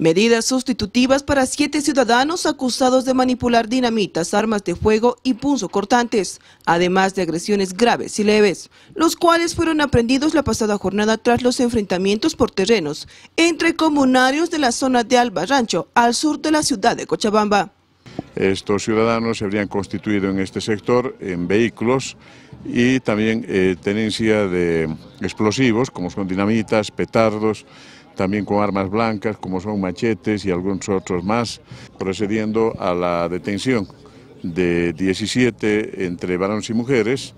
Medidas sustitutivas para siete ciudadanos acusados de manipular dinamitas, armas de fuego y punzo cortantes, además de agresiones graves y leves, los cuales fueron aprendidos la pasada jornada tras los enfrentamientos por terrenos entre comunarios de la zona de Alba Rancho, al sur de la ciudad de Cochabamba. Estos ciudadanos se habrían constituido en este sector en vehículos y también eh, tenencia de explosivos como son dinamitas, petardos, también con armas blancas como son machetes y algunos otros más, procediendo a la detención de 17 entre varones y mujeres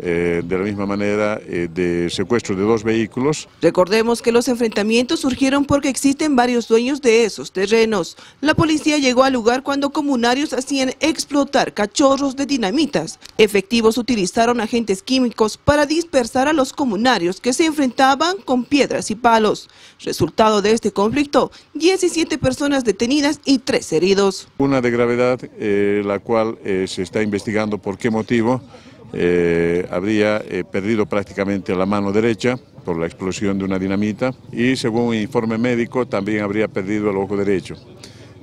eh, de la misma manera eh, de secuestro de dos vehículos. Recordemos que los enfrentamientos surgieron porque existen varios dueños de esos terrenos. La policía llegó al lugar cuando comunarios hacían explotar cachorros de dinamitas. Efectivos utilizaron agentes químicos para dispersar a los comunarios que se enfrentaban con piedras y palos. Resultado de este conflicto, 17 personas detenidas y 3 heridos. Una de gravedad, eh, la cual se está investigando por qué motivo eh, habría eh, perdido prácticamente la mano derecha por la explosión de una dinamita y según un informe médico también habría perdido el ojo derecho.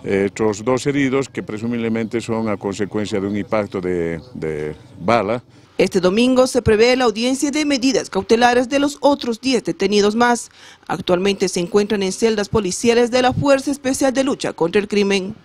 Eh, estos dos heridos que presumiblemente son a consecuencia de un impacto de, de bala. Este domingo se prevé la audiencia de medidas cautelares de los otros 10 detenidos más. Actualmente se encuentran en celdas policiales de la Fuerza Especial de Lucha contra el Crimen.